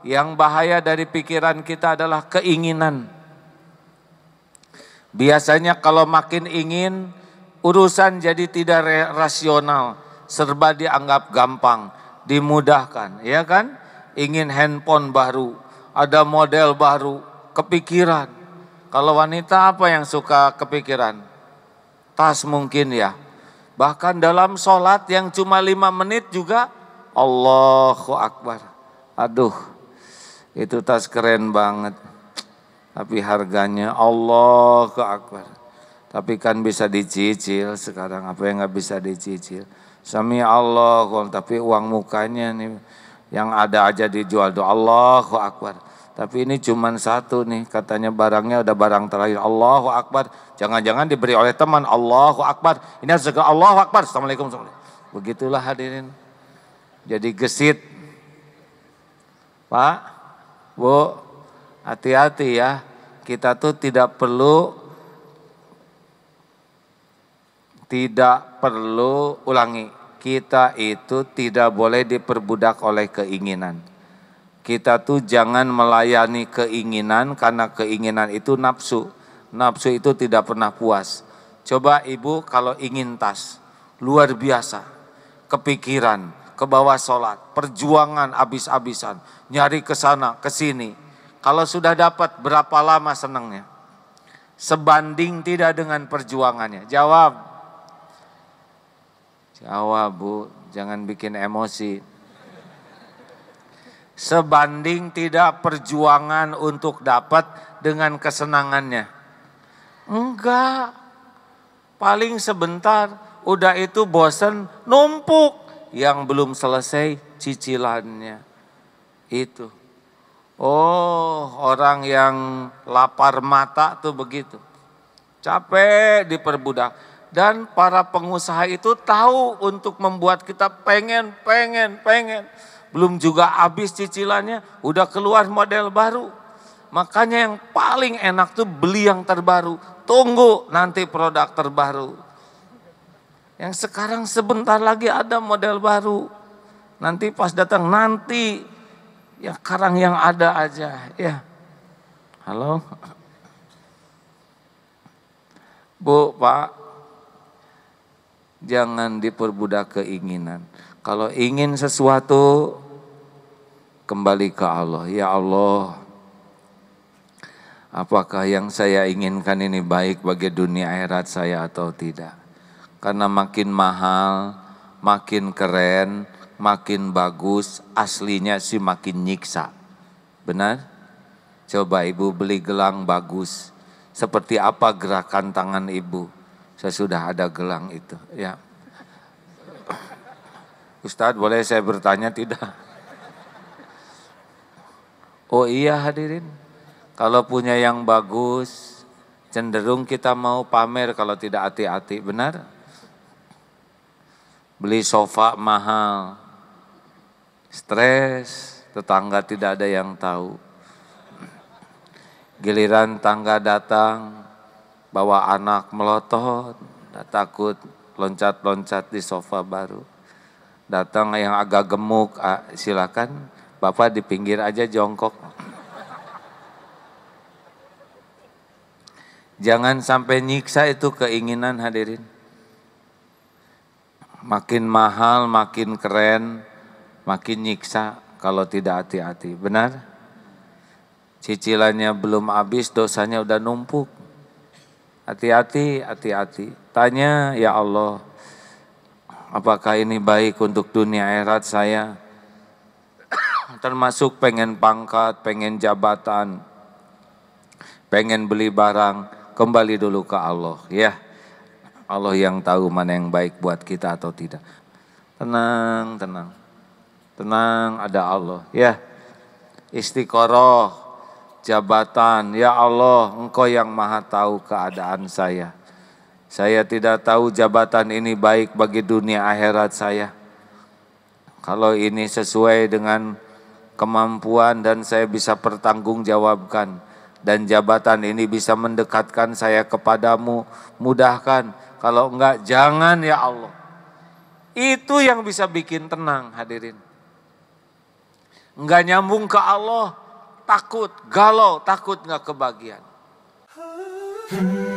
Yang bahaya dari pikiran kita adalah keinginan. Biasanya kalau makin ingin, urusan jadi tidak rasional, serba dianggap gampang, dimudahkan, ya kan? Ingin handphone baru, ada model baru, kepikiran. Kalau wanita apa yang suka kepikiran? Tas mungkin ya. Bahkan dalam sholat yang cuma lima menit juga, Allahu Akbar. Aduh, itu tas keren banget. Tapi harganya Allah ke akbar. Tapi kan bisa dicicil sekarang. Apa yang nggak bisa dicicil? Sami Allah. Tapi uang mukanya nih. Yang ada aja dijual. tuh Allahu Akbar. Tapi ini cuma satu nih. Katanya barangnya udah barang terakhir. Allahu Akbar. Jangan-jangan diberi oleh teman. Allahu Akbar. Ini harus ke Allahu Akbar. Assalamualaikum. Begitulah hadirin. Jadi gesit. Pak. Bu, hati-hati ya. Kita tuh tidak perlu tidak perlu ulangi. Kita itu tidak boleh diperbudak oleh keinginan. Kita tuh jangan melayani keinginan karena keinginan itu nafsu. Nafsu itu tidak pernah puas. Coba ibu kalau ingin tas, luar biasa, kepikiran, ke bawah sholat, perjuangan abis-abisan, nyari ke sana, ke sini. Kalau sudah dapat berapa lama senangnya? Sebanding tidak dengan perjuangannya. Jawab. Jawab bu, jangan bikin emosi. Sebanding tidak perjuangan untuk dapat dengan kesenangannya. Enggak. Paling sebentar, udah itu bosen numpuk yang belum selesai cicilannya. Itu. Oh, orang yang lapar mata tuh begitu. Capek diperbudak. Dan para pengusaha itu tahu untuk membuat kita pengen, pengen, pengen. Belum juga habis cicilannya, udah keluar model baru. Makanya yang paling enak tuh beli yang terbaru. Tunggu nanti produk terbaru. Yang sekarang sebentar lagi ada model baru. Nanti pas datang nanti ya karang yang ada aja ya. Halo. Bu, Pak. Jangan diperbudak keinginan. Kalau ingin sesuatu kembali ke Allah. Ya Allah, apakah yang saya inginkan ini baik bagi dunia akhirat saya atau tidak? karena makin mahal, makin keren, makin bagus, aslinya sih makin nyiksa. Benar? Coba ibu beli gelang bagus. Seperti apa gerakan tangan ibu? Saya sudah ada gelang itu, ya. Ustadz boleh saya bertanya tidak? Oh iya hadirin, kalau punya yang bagus, cenderung kita mau pamer kalau tidak hati-hati, benar? beli sofa mahal, stres, tetangga tidak ada yang tahu. Giliran tangga datang, bawa anak melotot, takut loncat-loncat di sofa baru. Datang yang agak gemuk, ah, silakan Bapak di pinggir aja jongkok. Jangan sampai nyiksa itu keinginan hadirin makin mahal, makin keren, makin nyiksa kalau tidak hati-hati. Benar? Cicilannya belum habis, dosanya udah numpuk. Hati-hati, hati-hati. Tanya, ya Allah, apakah ini baik untuk dunia erat saya? Termasuk pengen pangkat, pengen jabatan, pengen beli barang, kembali dulu ke Allah, ya. Allah yang tahu mana yang baik buat kita atau tidak. Tenang, tenang. Tenang ada Allah. Ya. Istiqoroh, jabatan. Ya Allah, engkau yang maha tahu keadaan saya. Saya tidak tahu jabatan ini baik bagi dunia akhirat saya. Kalau ini sesuai dengan kemampuan dan saya bisa pertanggungjawabkan dan jabatan ini bisa mendekatkan saya kepadamu, mudahkan kalau enggak jangan ya Allah. Itu yang bisa bikin tenang hadirin. Enggak nyambung ke Allah, takut, galau, takut enggak kebagian. Hmm.